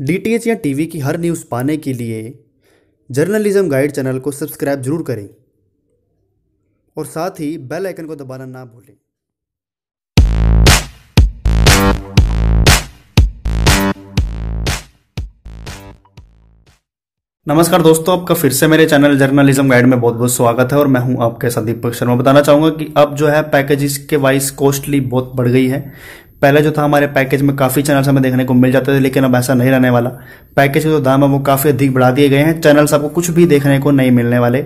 D या TV की हर news पाने के लिए जर्नलिज्म गाइड चैनल को सब्सक्राइब जरूर करें और साथ ही बेल आइकन को दबाना ना भूलें नमस्कार दोस्तों आपका फिर से मेरे चैनल जर्नलिज्म गाइड में बहुत बहुत स्वागत है और मैं हूं आपके साथ दीपक शर्मा बताना चाहूंगा कि अब जो है पैकेजेस के वाइज कॉस्टली बहुत बढ़ गई है पहले जो था हमारे पैकेज में काफ़ी चैनल्स हमें देखने को मिल जाते थे लेकिन अब ऐसा नहीं रहने वाला पैकेज के जो दाम है वो काफ़ी अधिक बढ़ा दिए गए हैं चैनल्स आपको कुछ भी देखने को नहीं मिलने वाले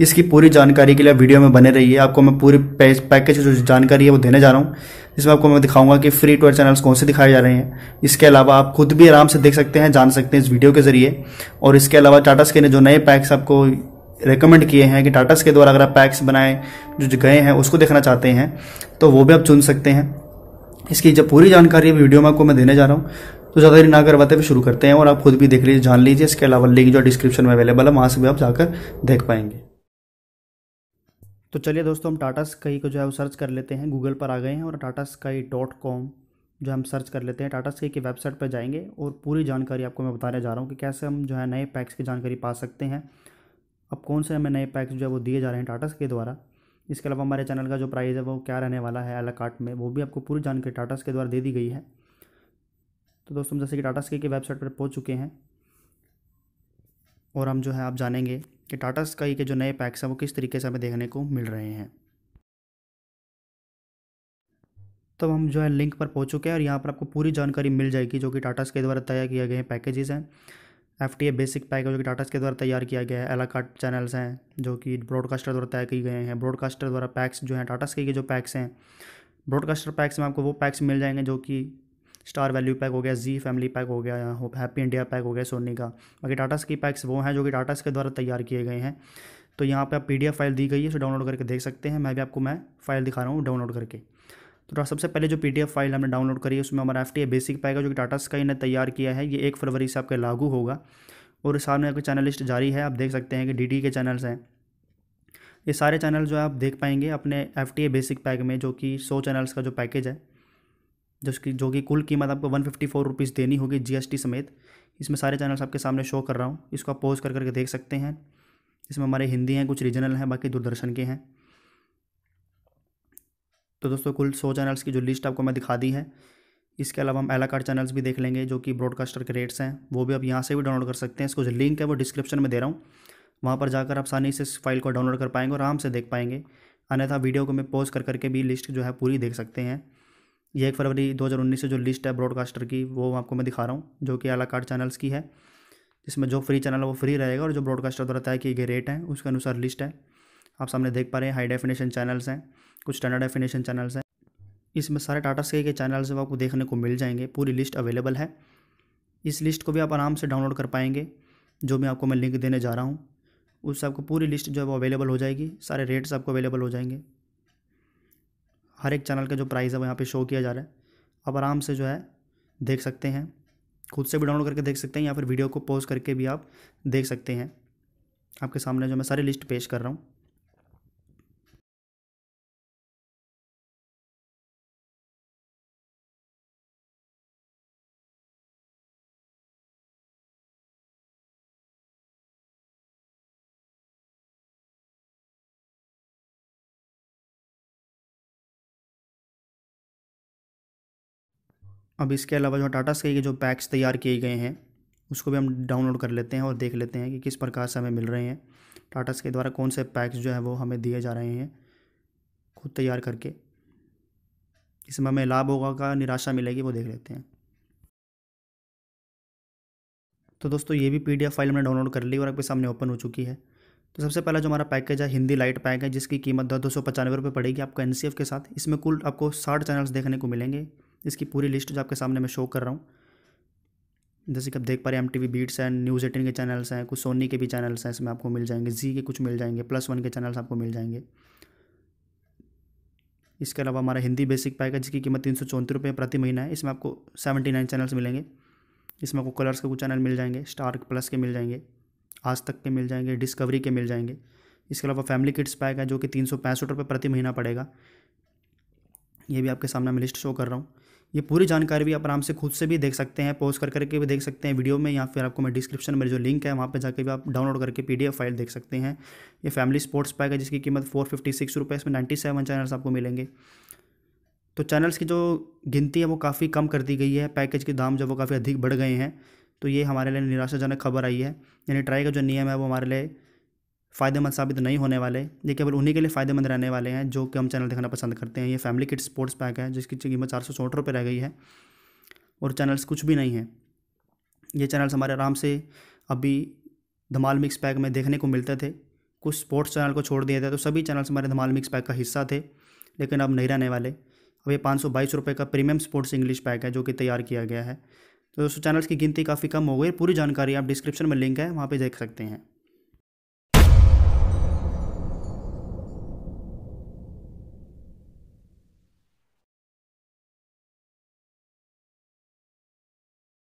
इसकी पूरी जानकारी के लिए वीडियो में बने रहिए आपको मैं पूरी पैकेज की जो जानकारी है वो देने जा रहा हूँ इसमें आपको मैं दिखाऊंगा कि फ्री टूर चैनल्स कौन से दिखाए जा रहे हैं इसके अलावा आप खुद भी आराम से देख सकते हैं जान सकते हैं इस वीडियो के जरिए और इसके अलावा टाटा स्के ने जो नए पैक्स आपको रेकमेंड किए हैं कि टाटा के द्वारा अगर आप पैक्स बनाए जो गए हैं उसको देखना चाहते हैं तो वो भी आप चुन सकते हैं इसकी जब पूरी जानकारी अभी वीडियो में आपको मैं देने जा रहा हूँ तो ज़्यादा देर ना करवाते भी शुरू करते हैं और आप खुद भी देख लीजिए जान लीजिए इसके अलावा लिंक जो डिस्क्रिप्शन में अवेलेबल है वहाँ से भी आप जाकर देख पाएंगे तो चलिए दोस्तों हम टाटा स्काई को जो है वो सर्च कर लेते हैं गूगल पर आ गए हैं और टाटा स्काई डॉट कॉम जो हम सर्च कर लेते हैं टाटा स्काई की वेबसाइट पर जाएंगे और पूरी जानकारी आपको मैं बताने जा रहा हूँ कि कैसे हम जो है नए पैक्स की जानकारी पा सकते हैं अब कौन से हमें नए पैक्स जो है वो दिए जा रहे हैं टाटा स्काई द्वारा इसके अलावा हमारे चैनल का जो प्राइस है वो क्या रहने वाला है अला कार्ट में वो भी आपको पूरी जानकारी टाटास के द्वारा दे दी गई है तो दोस्तों जैसे कि टाटा स्काई की वेबसाइट पर पहुंच चुके हैं और हम जो है आप जानेंगे कि टाटा स्काई के जो नए पैक्स हैं वो किस तरीके से हमें देखने को मिल रहे हैं तो हम जो है लिंक पर पहुंच चुके हैं और यहाँ पर आपको पूरी जानकारी मिल जाएगी जो कि टाटा स्के द्वारा तय किए गए पैकेजेस हैं F T A basic pack है जो कि टाटा के द्वारा तैयार किया गया है एलाकाट चैनल्स हैं जो कि ब्रॉडकास्टर द्वारा तय किए गए हैं ब्रॉडकास्टर द्वारा पैक्स जो हैं टाटा के जो पैक्स हैं ब्रॉडकास्टर पैक्स में आपको वो पैक्स मिल जाएंगे जो कि स्टार वैल्यू पैक हो गया जी फैमिली पैक हो गया होप हैप्पी इंडिया पैक हो गया सोनी का बाकी टाटा की पैक्स वो हैं जो कि टाटा के द्वारा तैयार किए गए हैं तो यहाँ पर आप पी फाइल दी गई है उसे डाउनलोड करके देख सकते हैं मैं भी आपको मैं फाइल दिखा रहा हूँ डाउनलोड करके तो सबसे पहले जो पीडीएफ फाइल हमने डाउनलोड करी है उसमें हमारा एफ बेसिक पाएगा जो कि टाटा स्काई ने तैयार किया है ये एक फरवरी से आपके लागू होगा और सामने आपकी चैनल लिस्ट जारी है आप देख सकते हैं कि डी के चैनल्स हैं ये सारे चैनल जो है आप देख पाएंगे अपने एफ बेसिक पैक में जो कि सौ चैनल्स का जो पैकेज है जिसकी जो कि कुल कीमत आपको वन फिफ्टी फोर रुपीज़ देनी होगी जी समेत इसमें सारे चैनल्स आपके सामने शो कर रहा हूँ इसको आप पोज कर करके देख सकते हैं इसमें हमारे हिंदी हैं कुछ रीजनल हैं बाकी दूरदर्शन के हैं तो दोस्तों कुल सौ चैनल्स की जो लिस्ट आपको मैं दिखा दी है इसके अलावा हम एलाकार चैनल्स भी देख लेंगे जो कि ब्रॉडकास्टर के रेट्स हैं वो भी आप यहाँ से भी डाउनलोड कर सकते हैं इसको जो लिंक है वो डिस्क्रिप्शन में दे रहा हूँ वहाँ पर जाकर आप आसानी से इस फाइल को डाउनलोड कर पाएंगे और आराम से देख पाएंगे अन्यथा वीडियो को मैं पॉज कर करके भी लिस्ट जो है पूरी देख सकते हैं ये एक फरवरी 2019 से जो लिस्ट है ब्रॉडकास्टर की वो आपको मैं दिखा रहा हूँ जो कि कार्ड चैनल्स की है जिसमें जो फ्री चैनल है वो फ्री रहेगा और जो ब्रॉडकास्टर द्वारा तय किए गए रेट हैं उसके अनुसार लिस्ट है आप सामने देख पा रहे हैं हाई डेफिनेशन चैनल्स हैं कुछ स्टैंडर्ड डेफिनेशन चैनल्स हैं इसमें सारे टाटा स्काई के चैनल्स हैं आपको देखने को मिल जाएंगे पूरी लिस्ट अवेलेबल है इस लिस्ट को भी आप आराम से डाउनलोड कर पाएंगे जो मैं आपको मैं लिंक देने जा रहा हूँ उससे आपको पूरी लिस्ट जो है वो अवेलेबल हो जाएगी सारे रेट्स आपको अवेलेबल हो जाएंगे हर एक चैनल का जो प्राइस है वो यहाँ पे शो किया जा रहा है आप आराम से जो है देख सकते हैं खुद से भी डाउनलोड करके देख सकते हैं या फिर वीडियो को पॉज करके भी आप देख सकते हैं आपके सामने जो मैं सारी लिस्ट पेश कर रहा हूँ अब इसके अलावा जो टाटा स्काई के जो पैक्स तैयार किए गए हैं उसको भी हम डाउनलोड कर लेते हैं और देख लेते हैं कि किस प्रकार से हमें मिल रहे हैं टाटा स्काई द्वारा कौन से पैक्स जो है वो हमें दिए जा रहे हैं खुद तैयार करके इसमें हमें लाभ होगा का निराशा मिलेगी वो देख लेते हैं तो दोस्तों ये भी पीडीएफ फाइल हमने डाउनलोड कर ली और आपके सामने ओपन हो चुकी है तो सबसे पहला जो हमारा पैकेज है हिंदी लाइट पैक है जिसकी कीमत दो सौ पचानवे रुपये पड़ेगी आपको एन के साथ इसमें कुल आपको साठ चैनल्स देखने को मिलेंगे इसकी पूरी लिस्ट जो आपके सामने मैं शो कर रहा हूँ जैसे कि आप देख पा रहे हैं एम टी वी बीट्स हैं न्यूज़ एटीन के चैनल्स हैं कुछ सोनी के भी चैनल्स हैं इसमें आपको मिल जाएंगे जी के कुछ मिल जाएंगे प्लस वन के चैनल्स आपको मिल जाएंगे इसके अलावा हमारा हिंदी बेसिक पैक है जिसकी कीमत तीन सौ चौंतीस रुपये प्रति महीना है इसमें आपको सेवेंटी नाइन चैनल्स मिलेंगे इसमें आपको कलर्स के कुछ चैनल मिल जाएंगे स्टार प्लस के मिल जाएंगे आज तक के मिल जाएंगे डिस्कवरी के मिल जाएंगे इसके अलावा फैमिली किड्स पैक है जो कि तीन सौ पैंसठ रुपये प्रति महीना पड़ेगा ये भी आपके सामने मैं लिस्ट शो कर रहा हूँ ये पूरी जानकारी भी आप आराम से खुद से भी देख सकते हैं पोस्ट कर करके भी देख सकते हैं वीडियो में या फिर आपको मैं डिस्क्रिप्शन में जो लिंक है वहाँ पर जाकर भी आप डाउनलोड करके पी फाइल देख सकते हैं ये फैमिली स्पोर्ट्स पैक है जिसकी कीमत फोर फिफ्टी सिक्स रुपये इसमें नाइन्टी सेवन चैनल्स आपको मिलेंगे तो चैनल्स की जो गिनती है वो काफ़ी कम कर दी गई है पैकेज के दाम जो वो काफ़ी अधिक बढ़ गए हैं तो ये हमारे लिए निराशाजनक खबर आई है यानी ट्राई का जो नियम है वो हमारे लिए फ़ायदेमंद साबित नहीं होने वाले ये केवल उन्हीं के लिए फ़ायदेमंद रहने वाले हैं जो कि हम चैनल देखना पसंद करते हैं ये फैमिली किट स्पोर्ट्स पैक है जिसकी कीमत चार सौ चौंठ रह गई है और चैनल्स कुछ भी नहीं हैं ये चैनल्स हमारे आराम से अभी धमाल मिक्स पैक में देखने को मिलते थे कुछ स्पोर्ट्स चैनल को छोड़ दिया थे तो सभी चैनल्स हमारे धमाल मिक्स पैक का हिस्सा थे लेकिन अब नहीं रहने वाले अब ये पाँच सौ बाईस रुपये का प्रीमियम स्पोर्ट्स इंग्लिश पैक है जो कि तैयार किया गया है तो दोस्तों चैनल्स की गिनती काफ़ी कम हो गई पूरी जानकारी आप डिस्क्रिप्शन में लिंक है वहाँ पर देख सकते हैं